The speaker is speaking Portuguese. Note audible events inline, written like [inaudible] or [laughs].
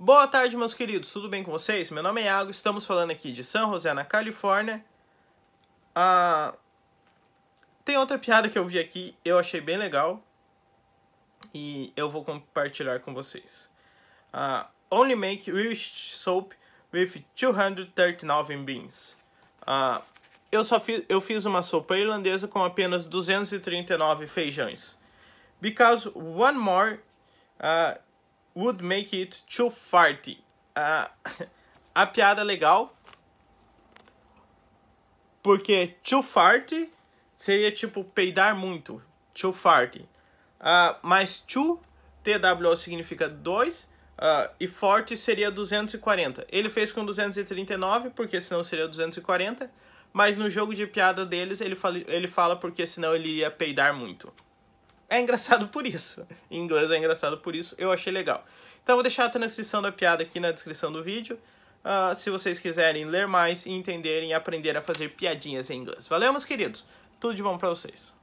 Boa tarde, meus queridos, tudo bem com vocês? Meu nome é Iago, estamos falando aqui de San José, na Califórnia. Ah, tem outra piada que eu vi aqui, eu achei bem legal e eu vou compartilhar com vocês. Uh, only make rich soap with 239 beans. Uh, eu só fiz, eu fiz uma sopa irlandesa com apenas 239 feijões. Because one more uh, would make it too farty. Uh, [laughs] a piada legal. Porque too farty seria tipo peidar muito. Too farty. Uh, mas too, TWO significa 2. Uh, ah, e forte seria 240. Ele fez com 239, porque senão seria 240. Mas no jogo de piada deles, ele fala, ele fala porque senão ele ia peidar muito é engraçado por isso. Em inglês é engraçado por isso, eu achei legal. Então eu vou deixar a transcrição da piada aqui na descrição do vídeo. Uh, se vocês quiserem ler mais e entenderem e aprender a fazer piadinhas em inglês. Valeu, meus queridos. Tudo de bom para vocês.